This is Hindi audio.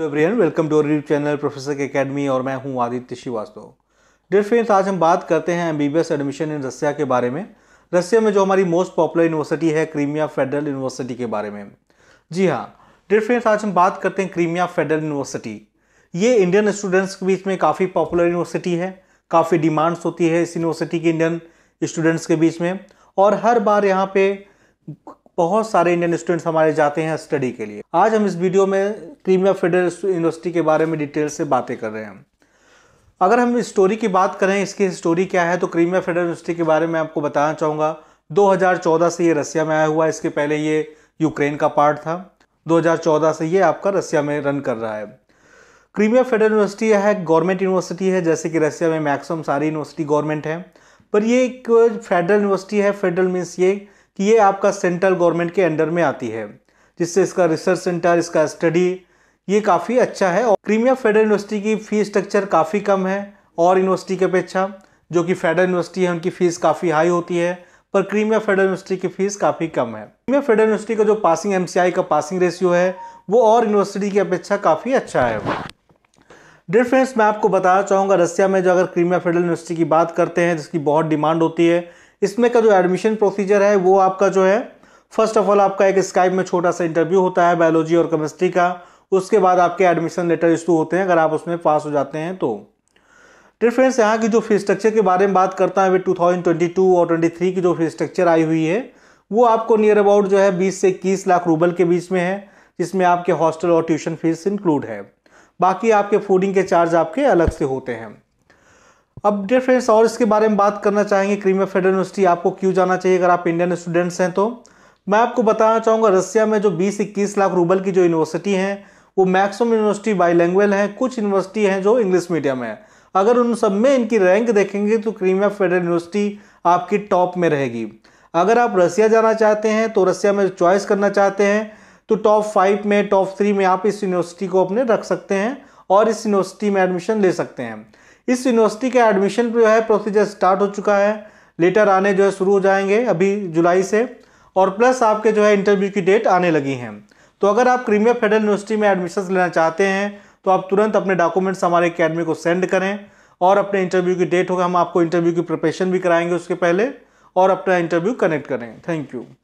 everyone welcome to YouTube channel professor के एकेडमी और मैं हूं आदित्य श्रीवास्तव डियर फ्रेंड्स आज हम बात करते हैं एमबीबीएस एडमिशन इन रसिया के बारे में रसिया में जो हमारी मोस्ट पॉपुलर यूनिवर्सिटी है क्रीमिया फेडरल यूनिवर्सिटी के बारे में जी हाँ डियर फ्रेंड्स आज हम बात करते हैं क्रीमिया फेडरल यूनिवर्सिटी ये इंडियन स्टूडेंट्स के बीच में काफ़ी पॉपुलर यूनिवर्सिटी है काफ़ी डिमांड्स होती है इस यूनिवर्सिटी के इंडियन स्टूडेंट्स के बीच में और हर बार यहाँ पे बहुत सारे इंडियन स्टूडेंट्स हमारे जाते हैं स्टडी के लिए आज हम इस वीडियो में क्रीमिया फेडरल यूनिवर्सिटी के बारे में डिटेल से बातें कर रहे हैं अगर हम स्टोरी की बात करें इसकी स्टोरी क्या है तो क्रीमिया फेडरल यूनिवर्सिटी के बारे में आपको बताना चाहूँगा दो से ये रसिया में आया हुआ है इसके पहले ये यूक्रेन का पार्ट था दो से ये आपका रसिया में रन कर रहा है क्रीमिया फेडरल यूनिवर्सिटी है गवर्नमेंट यूनिवर्सिटी है जैसे कि रसिया में मैक्सिमम सारी यूनिवर्सिटी गवर्नमेंट है पर ये एक फेडरल यूनिवर्सिटी है फेडरल मीन्स ये कि ये आपका सेंट्रल गवर्नमेंट के अंडर में आती है जिससे इसका रिसर्च सेंटर इसका स्टडी ये काफ़ी अच्छा है और क्रीमिया फेडरल यूनिवर्सिटी की फ़ी स्ट्रक्चर काफ़ी कम है और यूनिवर्सिटी की अपेक्षा जो कि फेडरल यूनिवर्सिटी है उनकी फ़ीस काफ़ी हाई होती है पर क्रीमिया फेडरल यूनिवर्सिटी की फ़ीस काफ़ी कम है क्रीमिया फेडरल यूनिवर्सिटी का जो पासिंग एम का पासिंग रेशियो है वो और यूनिवर्सिटी की अपेक्षा काफ़ी अच्छा है डिफ्रेंस फ्रेंड्स मैं आपको बताना चाहूँगा रसिया में जो अगर क्रीमिया फेडरल यूनिवर्सिटी की बात करते हैं जिसकी बहुत डिमांड होती है इसमें का जो एडमिशन प्रोसीजर है वो आपका जो है फर्स्ट ऑफ ऑल आपका एक स्काइप में छोटा सा इंटरव्यू होता है बायोलॉजी और केमिस्ट्री का उसके बाद आपके एडमिशन लेटर इशू होते हैं अगर आप उसमें पास हो जाते हैं तो डियर फ्रेंड्स यहाँ की जो फीस स्ट्रक्चर के बारे में बात करता है वे टू और ट्वेंटी थ्री की जो फीस स्ट्रक्चर आई हुई है वो आपको नियर अबाउट जो है बीस से इक्कीस लाख रूबल के बीच में है जिसमें आपके हॉस्टल और ट्यूशन फीस इंक्लूड है बाकी आपके फूडिंग के चार्ज आपके अलग से होते हैं अब डेयर फ्रेंड्स और इसके बारे में बात करना चाहेंगे क्रीमिया फेडरल यूनिवर्सिटी आपको क्यों जाना चाहिए अगर आप इंडियन स्टूडेंट्स हैं तो मैं आपको बताना चाहूँगा रसिया में जो बीस इक्कीस लाख रूबल की जो यूनिवर्सिटी हैं वो मैक्सिमम यूनिवर्सिटी बाई लैंग्वेल हैं कुछ यूनिवर्सिटी हैं जो इंग्लिश मीडियम है अगर उन सब में इनकी रैंक देखेंगे तो क्रीमिया फेडरल यूनिवर्सिटी आपकी टॉप में रहेगी अगर आप रसिया जाना चाहते हैं तो रसिया में चॉइस करना चाहते हैं तो टॉप फाइव में टॉप थ्री में आप इस यूनिवर्सिटी को अपने रख सकते हैं और इस यूनिवर्सिटी में एडमिशन ले सकते हैं इस यूनिवर्सिटी के एडमिशन जो है प्रोसीजर स्टार्ट हो चुका है लेटर आने जो है शुरू हो जाएंगे अभी जुलाई से और प्लस आपके जो है इंटरव्यू की डेट आने लगी हैं तो अगर आप क्रीमिया फेडरल यूनिवर्सिटी में एडमिशन लेना चाहते हैं तो आप तुरंत अपने डॉक्यूमेंट्स हमारे अकेडमी को सेंड करें और अपने इंटरव्यू की डेट होगा हम आपको इंटरव्यू की प्रिपरेशन भी कराएंगे उसके पहले और अपना इंटरव्यू कनेक्ट करें थैंक यू